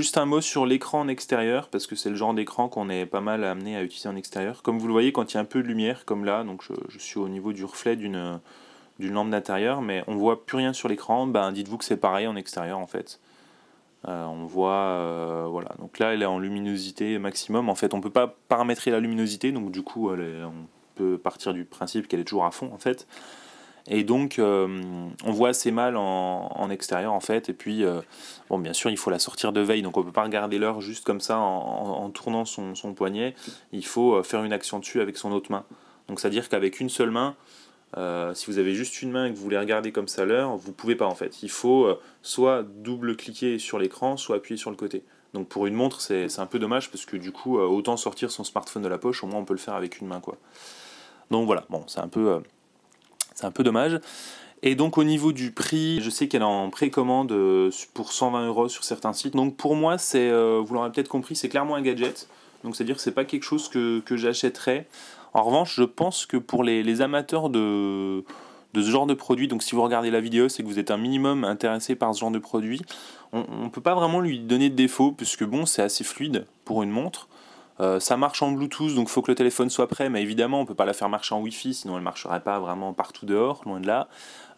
Juste un mot sur l'écran en extérieur, parce que c'est le genre d'écran qu'on est pas mal amené à utiliser en extérieur. Comme vous le voyez, quand il y a un peu de lumière, comme là, donc je, suis au niveau du reflet d'une lampe d'intérieur, mais on voit plus rien sur l'écran, ben dites-vous que c'est pareil en extérieur en fait. Euh, on voit, euh, voilà, donc là elle est en luminosité maximum. En fait, on peut pas paramétrer la luminosité, donc du coup, on peut partir du principe qu'elle est toujours à fond en fait. Et donc, euh, on voit assez mal en, extérieur, en fait. Et puis, euh, bon, bien sûr, il faut la sortir de veille. Donc, on ne peut pas regarder l'heure juste comme ça en, tournant son, poignet. Il faut euh, faire une action dessus avec son autre main. Donc, c'est-à-dire qu'avec une seule main, si vous avez juste une main et que vous voulez regarder comme ça l'heure, vous ne pouvez pas, en fait. Il faut soit double-cliquer sur l'écran, soit appuyer sur le côté. Donc, pour une montre, c'est un peu dommage parce que du coup, autant sortir son smartphone de la poche, au moins on peut le faire avec une main, quoi. Donc, voilà, bon, c'est un peu c'est un peu dommage. Et donc au niveau du prix, je sais qu'elle en précommande euh, pour 120 euros sur certains sites. Donc pour moi, c'est, euh, vous l'aurez peut-être compris, c'est clairement un gadget. Donc c'est-à-dire que c'est pas quelque chose que, que j'achèterais. En revanche, je pense que pour les, amateurs de, de, ce genre de produit, donc si vous regardez la vidéo, c'est que vous êtes un minimum intéressé par ce genre de produit. On ne peut pas vraiment lui donner de défaut, puisque bon, c'est assez fluide pour une montre. Euh, ça marche en Bluetooth, donc il faut que le téléphone soit prêt, mais évidemment, on ne peut pas la faire marcher en Wi-Fi, sinon elle ne marcherait pas vraiment partout dehors, loin de là.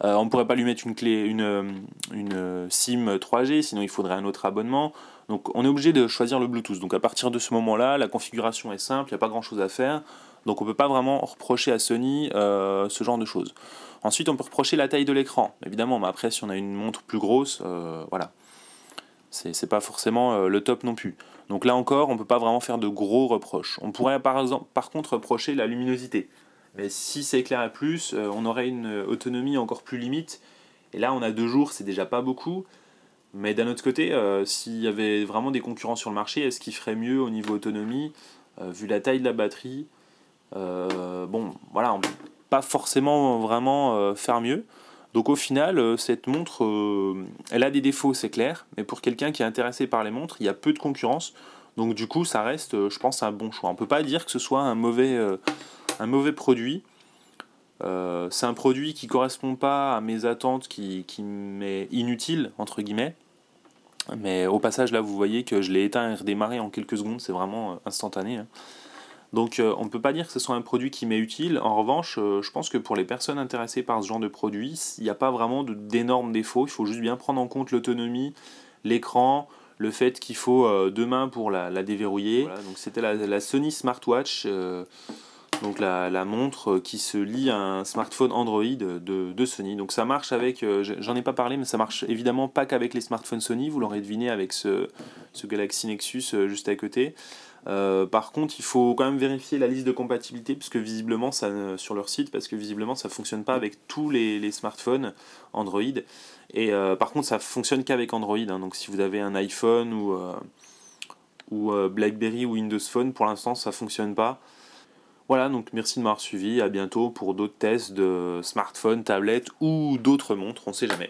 Euh, on ne pourrait pas lui mettre une, clé, une, euh, SIM 3G, sinon il faudrait un autre abonnement. Donc on est obligé de choisir le Bluetooth. Donc à partir de ce moment-là, la configuration est simple, il n'y a pas grand-chose à faire. Donc on ne peut pas vraiment reprocher à Sony ce genre de choses. Ensuite, on peut reprocher la taille de l'écran, évidemment, mais après, si on a une montre plus grosse, voilà c'est pas forcément euh, le top non plus. Donc là encore, on peut pas vraiment faire de gros reproches. On pourrait par, exemple, contre reprocher la luminosité. Mais si c'est éclairé plus, euh, on aurait une euh, autonomie encore plus limite. Et là, on a deux jours, c'est déjà pas beaucoup. Mais d'un autre côté, s'il y avait vraiment des concurrents sur le marché, est-ce qu'ils ferait mieux au niveau autonomie, vu la taille de la batterie Bon, voilà, on peut pas forcément vraiment faire mieux. Donc au final, euh, cette montre, euh, elle a des défauts, c'est clair, mais pour quelqu'un qui est intéressé par les montres, il y a peu de concurrence. Donc du coup, ça reste, euh, je pense, un bon choix. On ne peut pas dire que ce soit un mauvais, produit. c'est un produit qui ne correspond pas à mes attentes, qui, m'est inutile, entre guillemets. Mais au passage, là, vous voyez que je l'ai éteint et redémarré en quelques secondes, c'est vraiment instantané. Hein. Donc euh, on ne peut pas dire que ce soit un produit qui m'est utile. En revanche, euh, je pense que pour les personnes intéressées par ce genre de produit, il n'y a pas vraiment d'énormes défauts. Il faut juste bien prendre en compte l'autonomie, l'écran, le fait qu'il faut euh, deux mains pour la, déverrouiller. Voilà, donc c'était la, Sony Smartwatch donc la, montre qui se lie à un smartphone Android de, Sony. Donc ça marche avec, euh, j'en ai pas parlé, mais ça marche évidemment pas qu'avec les smartphones Sony, vous l'aurez deviné avec ce, Galaxy Nexus euh, juste à côté. Euh, par contre, il faut quand même vérifier la liste de compatibilité puisque visiblement ça sur leur site parce que visiblement ça fonctionne pas avec tous les, smartphones Android. Et par contre, ça fonctionne qu'avec Android. Hein. donc si vous avez un iPhone ou ou BlackBerry ou Windows Phone, pour l'instant ça fonctionne pas. Voilà, donc merci de m'avoir suivi. À bientôt pour d'autres tests de smartphone, tablette ou d'autres montres, on sait jamais.